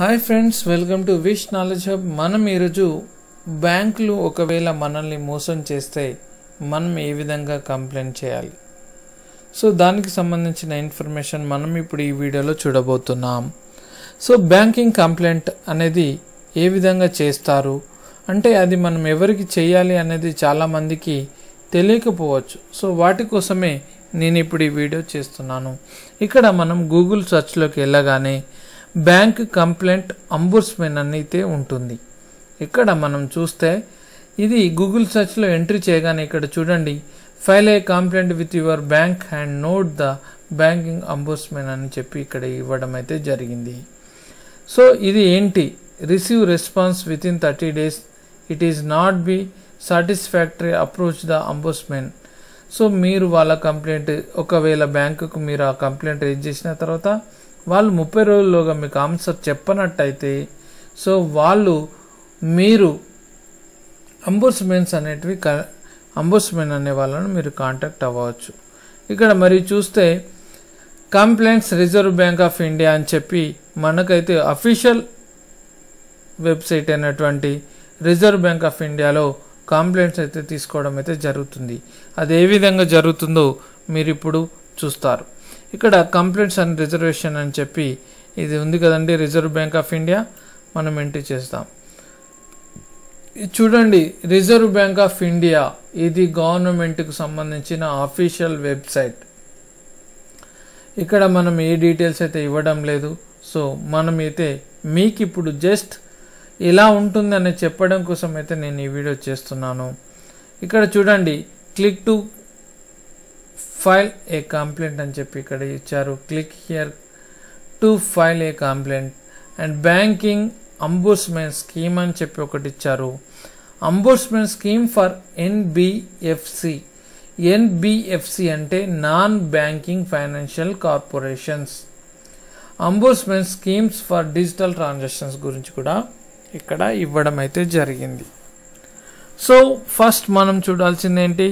hi friends welcome to wish knowledge hub మనం ఈరోజు బ్యాంకులు ఒకవేళ మనల్ని మోసం చేస్తే మనం ఏ విధంగా కంప్లైంట్ చేయాలి సో దానికి సంబంధించిన ఇన్ఫర్మేషన్ మనం ఇప్పుడు ఈ వీడియోలో చూడబోతున్నాం సో బ్యాంకింగ్ కంప్లైంట్ అనేది ఏ విధంగా చేస్తారు అంటే అది మనం ఎవరికి చేయాలి అనేది చాలామందికి తెలియకపోవచ్చు సో వాటి కోసమే నేను ఇప్పుడు ఈ వీడియో చేస్తున్నాను ఇక్కడ మనం గూగుల్ సెర్చ్లోకి వెళ్ళగానే బ్యాంక్ కంప్లైంట్ అంబుర్స్మెన్ అయితే ఉంటుంది ఇక్కడ మనం చూస్తే ఇది గూగుల్ సెర్చ్లో ఎంట్రీ చేయగానే ఇక్కడ చూడండి file a complaint with your bank and note the banking ombudsman అని చెప్పి ఇక్కడ ఇవ్వడం అయితే జరిగింది సో ఇది ఏంటి receive response within thirty days it is not be satisfactory approach the ombudsman so మీరు వాళ్ళ కంప్లైంట్ ఒకవేళ బ్యాంకుకు మీరు ఆ కంప్లైంట్ రేజ్ చేసిన తర్వాత వాళ్ళు ముప్పై రోజుల్లోగా మీకు ఆన్సర్ చెప్పనట్టయితే సో వాళ్ళు మీరు అంబుస్మెన్స్ అనేటివి క అంబుస్మెన్ అనే వాళ్ళను మీరు కాంటాక్ట్ అవ్వచ్చు ఇక్కడ మరి చూస్తే complaints reserve bank of India అని చెప్పి మనకైతే అఫీషియల్ వెబ్సైట్ అయినటువంటి రిజర్వ్ బ్యాంక్ ఆఫ్ ఇండియాలో కంప్లైంట్స్ అయితే తీసుకోవడం అయితే జరుగుతుంది అది ఏ విధంగా జరుగుతుందో మీరు ఇప్పుడు చూస్తారు ఇక్కడ కంప్లీట్స్ అండ్ రిజర్వేషన్ అని చెప్పి ఇది ఉంది కదండి రిజర్వ్ బ్యాంక్ ఆఫ్ ఇండియా మనం ఎంట్రీ చేస్తాం చూడండి రిజర్వ్ బ్యాంక్ ఆఫ్ ఇండియా ఇది గవర్నమెంట్కి సంబంధించిన ఆఫీషియల్ వెబ్సైట్ ఇక్కడ మనం ఏ డీటెయిల్స్ అయితే ఇవ్వడం లేదు సో మనమైతే మీకు ఇప్పుడు జస్ట్ ఇలా ఉంటుందని చెప్పడం కోసం అయితే నేను ఈ వీడియో చేస్తున్నాను ఇక్కడ చూడండి click to file a complaint అని చెప్పి ఇక్కడ ఇచ్చారు click here to file a complaint and banking ombudsman scheme అని చెప్పి ఒకటి ఇచ్చారు ombudsman scheme for NBFC NBFC అంటే non banking financial corporations ombudsman schemes for digital transactions గురించి కూడా ఇక్కడ ఇవ్వడం అయితే జరిగింది సో ఫస్ట్ మనం చూడాల్సింది ఏంటి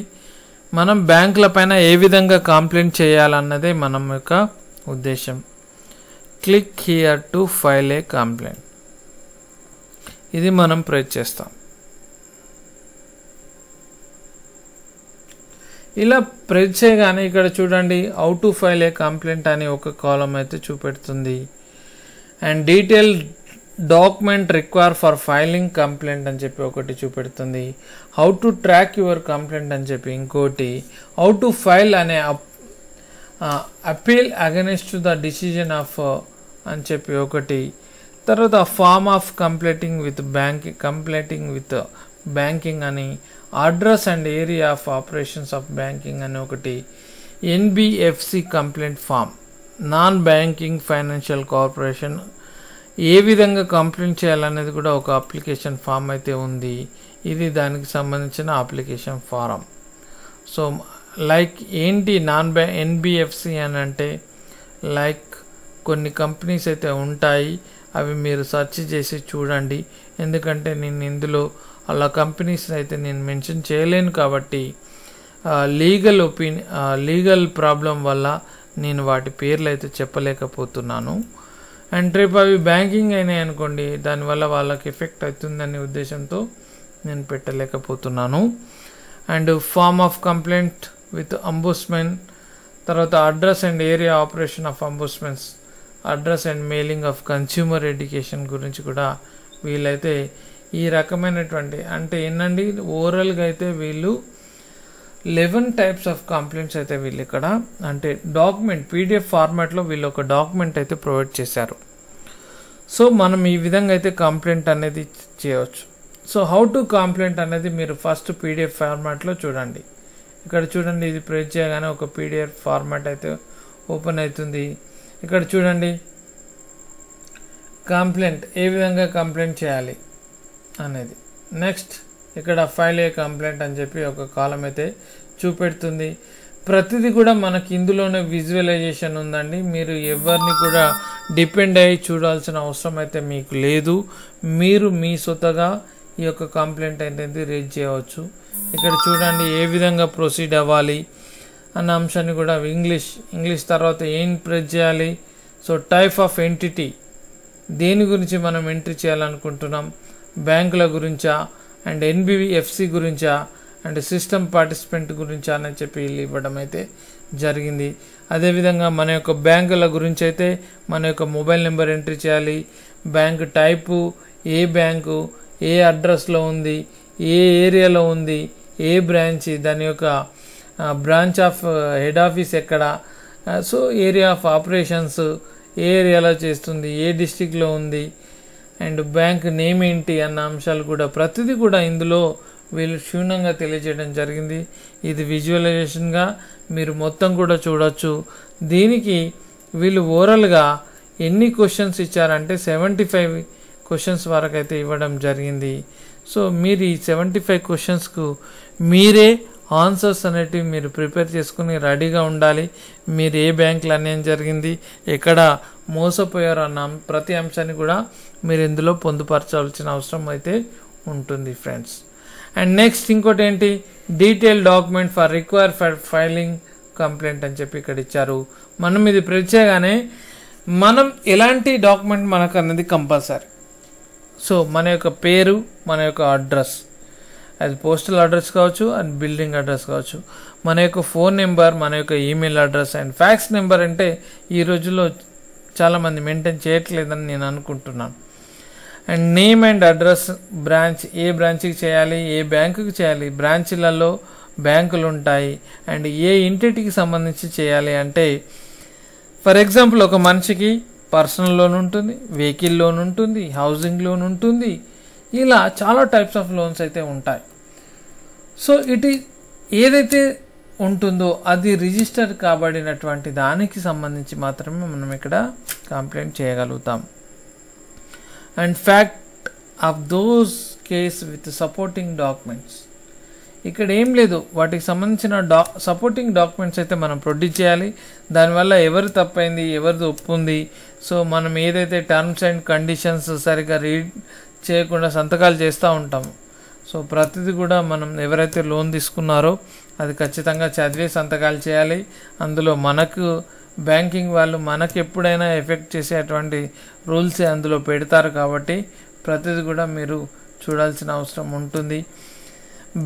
మనం బ్యాంకుల పైన ఏ విధంగా కంప్లైంట్ చేయాలన్నదే మనం యొక్క ఉద్దేశం click here to file a complaint ఇది మనం ప్రెస్ చేస్తాం ఇలా ప్రెస్ చేయగానే ఇక్కడ చూడండి అవు టు ఫైల్ ఏ కంప్లైంట్ అని ఒక కాలం అయితే చూపెడుతుంది and detail document require for filing complaint అని చెప్పి ఒకటి చూపెడుతుంది how to track your complaint అని చెప్పి ఇంకోటి how to file an appeal against the decision of అని చెప్పి ఒకటి తర్వాత form of complaining with bank complaining with banking అని address and area of operations of banking అని ఒకటి NBFC complaint form non banking financial corporation ఏ విధంగా complaint చేయాలనేది కూడా ఒక అప్లికేషన్ ఫామ్ అయితే ఉంది ఇది దానికి సంబంధించిన అప్లికేషన్ ఫారం సో లైక్ ఏంటి నాన్ బ్యా ఎన్బిఎఫ్సి అని అంటే లైక్ కొన్ని కంపెనీస్ అయితే ఉంటాయి అవి మీరు సెర్చ్ చేసి చూడండి ఎందుకంటే నేను ఇందులో అలా కంపెనీస్ అయితే నేను మెన్షన్ చేయలేను కాబట్టి లీగల్ ఒపీని లీగల్ ప్రాబ్లం వల్ల నేను వాటి పేర్లు అయితే చెప్పలేకపోతున్నాను అండ్ రేపు అవి బ్యాంకింగ్ అయినాయి అనుకోండి దానివల్ల వాళ్ళకి ఎఫెక్ట్ అవుతుందనే ఉద్దేశంతో నేను పెట్టలేకపోతున్నాను and form of complaint with ombudsman తర్వాత address and area operation of ombudsmen's address and mailing of consumer education గురించి కూడా వీళ్ళైతే ఈ రకమైనటువంటి అంటే ఏంటండి ఓవరాల్గా అయితే వీళ్ళు లెవెన్ టైప్స్ ఆఫ్ కంప్లైంట్స్ అయితే వీళ్ళు ఇక్కడ అంటే డాక్యుమెంట్ పీడిఎఫ్ ఫార్మాట్లో వీళ్ళు ఒక డాక్యుమెంట్ అయితే ప్రొవైడ్ చేశారు సో మనం ఈ విధంగా అయితే కంప్లైంట్ అనేది చేయవచ్చు సో హౌ టు కంప్లైంట్ అనేది మీరు ఫస్ట్ పీడిఎఫ్ ఫార్మాట్లో చూడండి ఇక్కడ చూడండి ఇది ప్రెస్ చేయగానే ఒక పీడిఎఫ్ ఫార్మాట్ అయితే ఓపెన్ అవుతుంది ఇక్కడ చూడండి కంప్లైంట్ ఏ విధంగా కంప్లైంట్ చేయాలి అనేది నెక్స్ట్ ఇక్కడ ఫైల్ ఏ కంప్లైంట్ అని చెప్పి ఒక కాలం అయితే చూపెడుతుంది ప్రతిదీ కూడా మనకి ఇందులోనే విజువలైజేషన్ ఉందండి మీరు ఎవరిని కూడా డిపెండ్ అయ్యి చూడాల్సిన అవసరం అయితే మీకు లేదు మీరు మీ సొంతగా ఈ యొక్క కంప్లైంట్ అనేది రేజ్ చేయవచ్చు ఇక్కడ చూడండి ఏ విధంగా ప్రొసీడ్ అవ్వాలి అన్న అంశాన్ని కూడా ఇంగ్లీష్ ఇంగ్లీష్ తర్వాత ఏం ప్రెస్ చేయాలి సో టైప్ ఆఫ్ ఎంటిటీ దేని గురించి మనం ఎంట్రీ చేయాలనుకుంటున్నాం బ్యాంకుల గురించా అండ్ ఎన్బిఎఫ్సి గురించా అండ్ సిస్టమ్ పార్టిసిపెంట్ గురించా అని చెప్పి వీళ్ళు ఇవ్వడం అయితే జరిగింది అదేవిధంగా మన యొక్క బ్యాంకుల గురించి అయితే మన యొక్క మొబైల్ నెంబర్ ఎంట్రీ చేయాలి బ్యాంక్ టైపు ఏ బ్యాంకు ఏ అడ్రస్లో ఉంది ఏ ఏరియాలో ఉంది ఏ బ్రాంచ్ దాని యొక్క బ్రాంచ్ ఆఫ్ హెడ్ ఆఫీస్ ఎక్కడ సో ఏరియా ఆఫ్ ఆపరేషన్స్ ఏ ఏరియాలో చేస్తుంది ఏ డిస్టిక్లో ఉంది అండ్ బ్యాంక్ నేమ్ ఏంటి అన్న అంశాలు కూడా ప్రతిదీ కూడా ఇందులో వీళ్ళు క్షుణ్ణంగా తెలియజేయడం జరిగింది ఇది విజువలైజేషన్గా మీరు మొత్తం కూడా చూడొచ్చు దీనికి వీళ్ళు ఓవరాల్గా ఎన్ని క్వశ్చన్స్ ఇచ్చారంటే సెవెంటీ ఫైవ్ క్వశ్చన్స్ వరకు అయితే ఇవ్వడం జరిగింది సో మీరు ఈ సెవెంటీ ఫైవ్ క్వశ్చన్స్కు మీరే ఆన్సర్స్ అనేటివి మీరు ప్రిపేర్ చేసుకుని రెడీగా ఉండాలి మీరు ఏ బ్యాంకులు అనేది జరిగింది ఎక్కడ మోసపోయారు అన్న ప్రతి అంశాన్ని కూడా మీరు ఇందులో పొందుపరచవలసిన అవసరం అయితే ఉంటుంది ఫ్రెండ్స్ అండ్ నెక్స్ట్ ఇంకోటి ఏంటి detail document for require filing complaint అని చెప్పి ఇక్కడ ఇచ్చారు మనం ఇది ప్రింట్ చేయగానే మనం ఎలాంటి డాక్యుమెంట్ మనకు అన్నది కంపల్సరీ సో మన యొక్క పేరు మన యొక్క అడ్రస్ అది పోస్టల్ అడ్రస్ కావచ్చు అండ్ బిల్డింగ్ అడ్రస్ కావచ్చు మన యొక్క ఫోన్ నెంబర్ మన యొక్క email address and fax number అంటే ఈ రోజుల్లో చాలామంది మెయింటైన్ చేయట్లేదని నేను అనుకుంటున్నాను and name and address branch ఏ బ్రాంచ్కి చేయాలి ఏ బ్యాంకుకి చేయాలి బ్రాంచ్లలో బ్యాంకులు ఉంటాయి అండ్ ఏ ఇంటికి సంబంధించి చేయాలి అంటే ఫర్ ఎగ్జాంపుల్ ఒక మనిషికి పర్సనల్ లోన్ ఉంటుంది వెహికల్ లోన్ ఉంటుంది హౌసింగ్ లోన్ ఉంటుంది ఇలా చాలా టైప్స్ ఆఫ్ లోన్స్ అయితే ఉంటాయి సో ఇట్ ఏదైతే ఉంటుందో అది రిజిస్టర్ కాబడినటువంటి దానికి సంబంధించి మాత్రమే మనం ఇక్కడ కంప్లైంట్ చేయగలుగుతాం and fact of those case with supporting documents ఇక్కడ ఏం లేదు వాటికి సంబంధించిన డా సపోర్టింగ్ డాక్యుమెంట్స్ అయితే మనం ప్రొడ్యూస్ చేయాలి దానివల్ల ఎవరు తప్పైంది ఎవరిది ఒప్పు ఉంది సో మనం ఏదైతే టర్మ్స్ అండ్ కండిషన్స్ సరిగ్గా రీడ్ చేయకుండా సంతకాలు చేస్తూ ఉంటాము సో ప్రతిదీ కూడా మనం ఎవరైతే లోన్ తీసుకున్నారో అది ఖచ్చితంగా చదివే సంతకాలు చేయాలి అందులో మనకు బ్యాంకింగ్ వాళ్ళు మనకు ఎప్పుడైనా ఎఫెక్ట్ చేసేటువంటి రూల్సే అందులో పెడతారు కాబట్టి ప్రతిది కూడా మీరు చూడాల్సిన అవసరం ఉంటుంది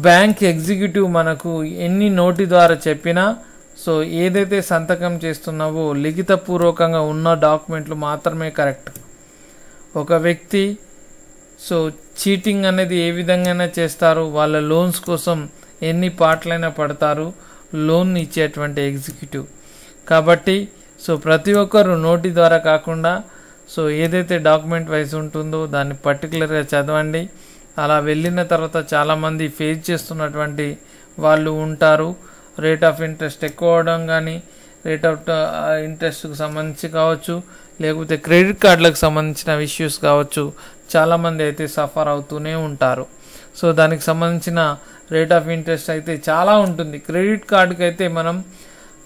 బ్యాంక్ ఎగ్జిక్యూటివ్ మనకు ఎన్ని నోటి ద్వారా చెప్పినా సో ఏదైతే సంతకం చేస్తున్నావో లిఖితపూర్వకంగా ఉన్న డాక్యుమెంట్లు మాత్రమే కరెక్ట్ ఒక వ్యక్తి సో చీటింగ్ అనేది ఏ విధంగానే చేస్తారు వాళ్ళ లోన్స్ కోసం ఎన్ని పాటలైనా పడతారు లోన్ ఇచ్చేటువంటి ఎగ్జిక్యూటివ్ కాబట్టి సో ప్రతి ఒక్కరు నోటి ద్వారా కాకుండా సో ఏదైతే డాక్యుమెంట్ వైజ్ ఉంటుందో దాన్ని పర్టికులర్గా చదవండి అలా వెళ్ళిన తర్వాత చాలామంది ఫేస్ చేస్తున్నటువంటి వాళ్ళు ఉంటారు రేట్ ఆఫ్ ఇంట్రెస్ట్ ఎక్కువ అవడం కానీ రేట్ ఆఫ్ ఇంట్రెస్ట్కు సంబంధించి కావచ్చు లేకపోతే క్రెడిట్ కార్డులకు సంబంధించిన ఇష్యూస్ కావచ్చు చాలామంది అయితే సఫర్ అవుతూనే ఉంటారు సో దానికి సంబంధించిన రేట్ ఆఫ్ ఇంట్రెస్ట్ అయితే చాలా ఉంటుంది క్రెడిట్ కార్డుకి అయితే మనం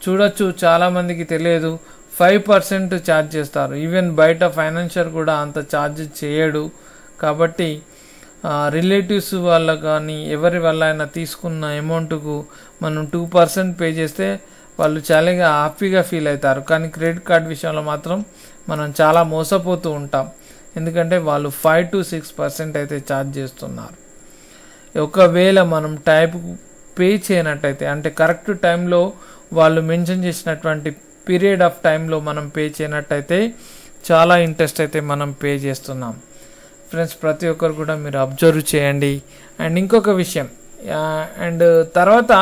చూడొచ్చు చాలామందికి తెలియదు ఫైవ్ పర్సెంట్ ఛార్జ్ చేస్తారు ఈవెన్ బయట ఫైనాన్షియర్ కూడా అంత ఛార్జ్ చేయడు కాబట్టి రిలేటివ్స్ వాళ్ళ కానీ ఎవరి వల్ల అయినా తీసుకున్న అమౌంట్కు మనం టూ పర్సెంట్ పే చేస్తే వాళ్ళు చాలాగా హ్యాపీగా ఫీల్ అవుతారు కానీ క్రెడిట్ కార్డ్ విషయంలో మాత్రం మనం చాలా మోసపోతూ ఉంటాం ఎందుకంటే వాళ్ళు ఫైవ్ టు సిక్స్ పర్సెంట్ అయితే ఛార్జ్ చేస్తున్నారు ఒకవేళ మనం టైప్ పే చేయనట్టయితే అంటే కరెక్ట్ టైంలో వాళ్ళు మెన్షన్ చేసినటువంటి పీరియడ్ ఆఫ్ టైంలో మనం పే చేయనట్టయితే చాలా ఇంట్రెస్ట్ అయితే మనం పే చేస్తున్నాం ఫ్రెండ్స్ ప్రతి ఒక్కరు కూడా మీరు అబ్జర్వ్ చేయండి అండ్ ఇంకొక విషయం అండ్ తర్వాత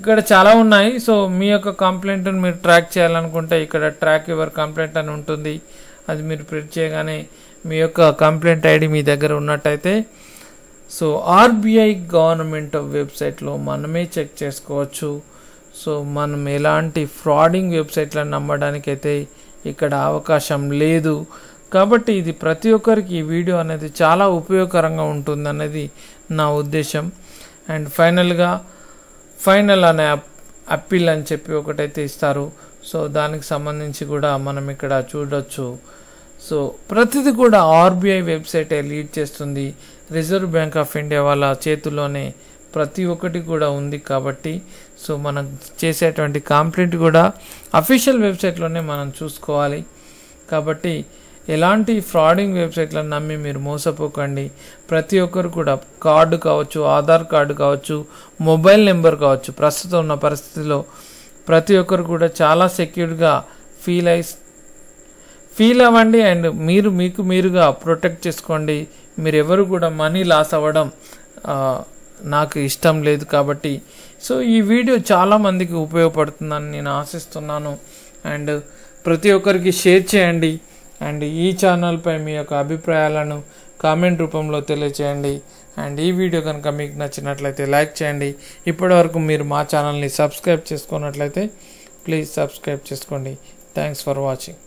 ఇక్కడ చాలా ఉన్నాయి సో మీ యొక్క కంప్లైంట్ను మీరు ట్రాక్ చేయాలనుకుంటే ఇక్కడ ట్రాక్ యువర్ కంప్లైంట్ అని ఉంటుంది అది మీరు ప్రింట్ చేయగానే మీ యొక్క కంప్లైంట్ ఐడి మీ దగ్గర ఉన్నట్టయితే సో ఆర్బీఐ గవర్నమెంట్ వెబ్సైట్లో మనమే చెక్ చేసుకోవచ్చు సో మనం ఎలాంటి ఫ్రాడింగ్ వెబ్సైట్లను నమ్మడానికి అయితే ఇక్కడ అవకాశం లేదు కాబట్టి ఇది ప్రతి ఒక్కరికి ఈ వీడియో అనేది చాలా ఉపయోగకరంగా ఉంటుంది అనేది నా ఉద్దేశం అండ్ ఫైనల్గా ఫైనల్ అనే అప్పీల్ అని చెప్పి ఒకటైతే ఇస్తారు సో దానికి సంబంధించి కూడా మనం ఇక్కడ చూడొచ్చు సో ప్రతిది కూడా ఆర్బీఐ వెబ్సైటే లీడ్ చేస్తుంది రిజర్వ్ బ్యాంక్ ఆఫ్ ఇండియా వాళ్ళ చేతుల్లోనే ప్రతి ఒక్కటి కూడా ఉంది కాబట్టి సో మనం చేసేటువంటి కాంప్లైంట్ కూడా అఫీషియల్ వెబ్సైట్లోనే మనం చూసుకోవాలి కాబట్టి ఎలాంటి ఫ్రాడింగ్ వెబ్సైట్లను నమ్మి మీరు మోసపోకండి ప్రతి ఒక్కరు కూడా కార్డు కావచ్చు ఆధార్ కార్డు కావచ్చు మొబైల్ నెంబర్ కావచ్చు ప్రస్తుతం ఉన్న పరిస్థితిలో ప్రతి ఒక్కరు కూడా చాలా సెక్యూర్డ్గా ఫీల్ అయి ఫీల్ అవ్వండి అండ్ మీరు మీకు మీరుగా ప్రొటెక్ట్ చేసుకోండి మీరు ఎవరు కూడా మనీ లాస్ అవ్వడం నాకు ఇష్టం లేదు కాబట్టి సో ఈ వీడియో చాలామందికి ఉపయోగపడుతుందని నేను ఆశిస్తున్నాను అండ్ ప్రతి ఒక్కరికి షేర్ చేయండి అండ్ ఈ ఛానల్పై మీ యొక్క అభిప్రాయాలను కామెంట్ రూపంలో తెలియచేయండి అండ్ ఈ వీడియో కనుక మీకు నచ్చినట్లయితే లైక్ చేయండి ఇప్పటివరకు మీరు మా ఛానల్ని సబ్స్క్రైబ్ చేసుకున్నట్లయితే ప్లీజ్ సబ్స్క్రైబ్ చేసుకోండి థ్యాంక్స్ ఫర్ వాచింగ్